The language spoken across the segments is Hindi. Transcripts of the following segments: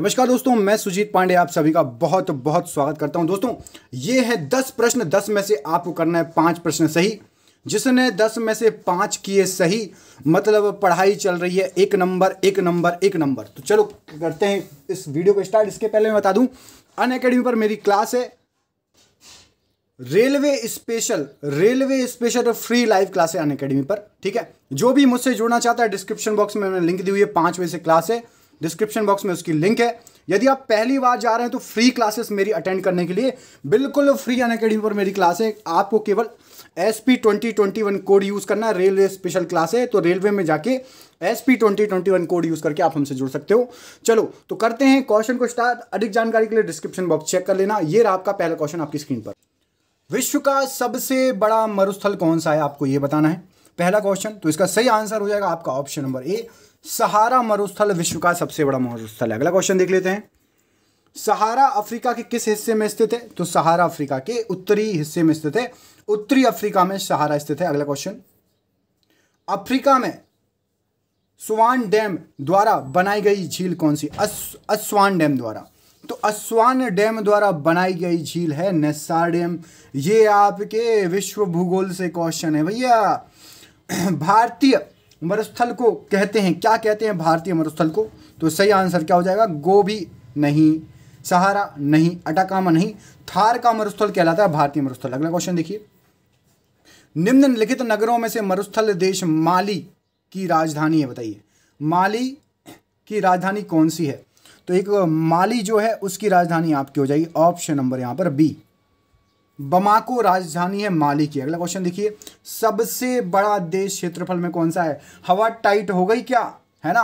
नमस्कार दोस्तों मैं सुजीत पांडे आप सभी का बहुत बहुत स्वागत करता हूं दोस्तों ये है दस प्रश्न दस में से आपको करना है पांच प्रश्न सही जिसने दस में से पांच किए सही मतलब पढ़ाई चल रही है एक नंबर एक नंबर एक नंबर तो चलो करते हैं इस वीडियो को स्टार्ट इसके पहले मैं बता दूं अन अकेडमी पर मेरी क्लास है railway special railway special free live class है अन पर ठीक है जो भी मुझसे जुड़ना चाहता है डिस्क्रिप्शन बॉक्स में मैंने लिंक दी हुई है पांच बजे से क्लास है डिस्क्रिप्शन बॉक्स में उसकी लिंक है यदि आप पहली बार जा रहे हैं तो फ्री क्लासेस मेरी अटेंड करने के लिए बिल्कुल फ्री अन अकेडमी पर मेरी क्लास है आपको केवल S P twenty twenty one code use करना है रेलवे स्पेशल क्लास है तो रेलवे में जाके S P twenty twenty one code use करके आप हमसे जुड़ सकते हो चलो तो करते हैं क्वेश्चन को स्टार्ट अधिक जानकारी के लिए डिस्क्रिप्शन बॉक्स चेक कर लेना ये रहा आपका पहला क्वेश्चन आपकी स्क्रीन पर विश्व का सबसे बड़ा मरुस्थल कौन सा है आपको ये बताना है पहला क्वेश्चन तो इसका सही आंसर हो जाएगा आपका ऑप्शन नंबर ए सहारा मरुस्थल विश्व का सबसे बड़ा मरुस्थल है अगला क्वेश्चन देख लेते हैं सहारा अफ्रीका के किस हिस्से में स्थित है तो सहारा अफ्रीका के उत्तरी हिस्से में स्थित है उत्तरी अफ्रीका में सहारा स्थित है अगला क्वेश्चन अफ्रीका में सुवान डैम द्वारा बनाई गई झील कौन सी अस, अस्वान डैम द्वारा तो अस्वान डैम द्वारा बनाई गई झील है नेसार डैम ये आपके विश्व भूगोल से क्वेश्चन है भैया भारतीय मरुस्थल को कहते हैं क्या कहते हैं भारतीय मरुस्थल को तो सही आंसर क्या हो जाएगा गोभी नहीं सहारा नहीं अटाकामा नहीं थार का मरुस्थल कहलाता है भारतीय मरुस्थल अगला क्वेश्चन देखिए निम्नलिखित नगरों में से मरुस्थल देश माली की राजधानी है बताइए माली की राजधानी कौन सी है तो एक माली जो है उसकी राजधानी आपकी हो जाएगी ऑप्शन नंबर यहाँ पर बी बमाको राजधानी है माली की अगला क्वेश्चन देखिए सबसे बड़ा देश क्षेत्रफल में कौन सा है हवा टाइट हो गई क्या है ना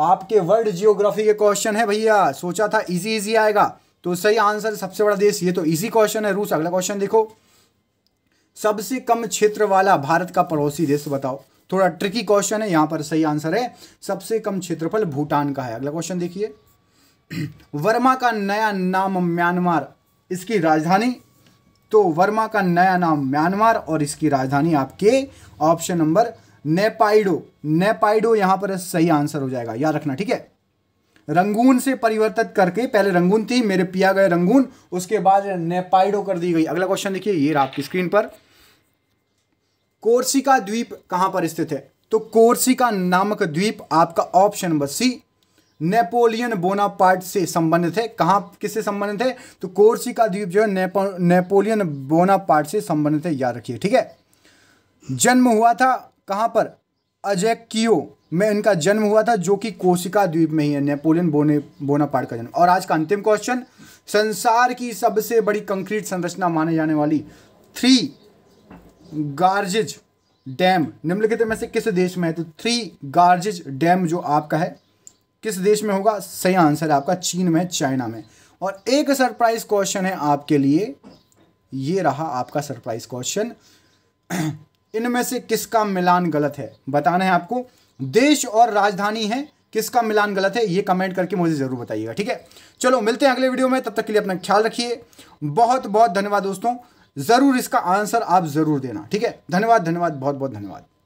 आपके वर्ल्ड जियोग्राफी के क्वेश्चन है भैया सोचा था इजी इजी आएगा तो सही आंसर सबसे बड़ा देश ये तो इजी क्वेश्चन है रूस अगला क्वेश्चन देखो सबसे कम क्षेत्र वाला भारत का पड़ोसी देश बताओ थोड़ा ट्रिकी क्वेश्चन है यहां पर सही आंसर है सबसे कम क्षेत्रफल भूटान का है अगला क्वेश्चन देखिए वर्मा का नया नाम म्यांमार इसकी राजधानी तो वर्मा का नया नाम म्यांमार और इसकी राजधानी आपके ऑप्शन नंबर नेपाइडो नेपाइडो यहां पर सही आंसर हो जाएगा याद रखना ठीक है रंगून से परिवर्तित करके पहले रंगून थी मेरे पिया गए रंगून उसके बाद नेपाइडो कर दी गई अगला क्वेश्चन देखिए ये आपकी स्क्रीन पर कोर्सिका द्वीप कहां पर स्थित है तो कोर्सिका नामक द्वीप आपका option number C Napoleon Bonaparte से संबंधित है कहाँ किससे संबंधित है तो का द्वीप जो है नेपो, नेपोलियन बोनापार्ट से संबंधित है याद रखिए ठीक है जन्म हुआ था कहाँ पर अजैक्यो में इनका जन्म हुआ था जो कि कोशिका द्वीप में ही है नेपोलियन बोने बोनापार्ट का जन्म और आज का अंतिम क्वेश्चन संसार की सबसे बड़ी कंक्रीट संरचना माने जाने वाली थ्री गार्जिज डैम निम्नलिखित में से किस देश में है तो थ्री गार्जिज डैम जो आपका है किस देश में होगा सही आंसर है आपका चीन में चाइना में और एक सरप्राइज क्वेश्चन है आपके लिए ये रहा आपका सरप्राइज क्वेश्चन इनमें से किसका मिलान गलत है बताना है आपको देश और राजधानी है किसका मिलान गलत है ये कमेंट करके मुझे ज़रूर बताइएगा ठीक है चलो मिलते हैं अगले वीडियो में तब तक के लिए अपना ख्याल रखिए बहुत बहुत धन्यवाद दोस्तों ज़रूर इसका आंसर आप ज़रूर देना ठीक है धन्यवाद धन्यवाद बहुत बहुत धन्यवाद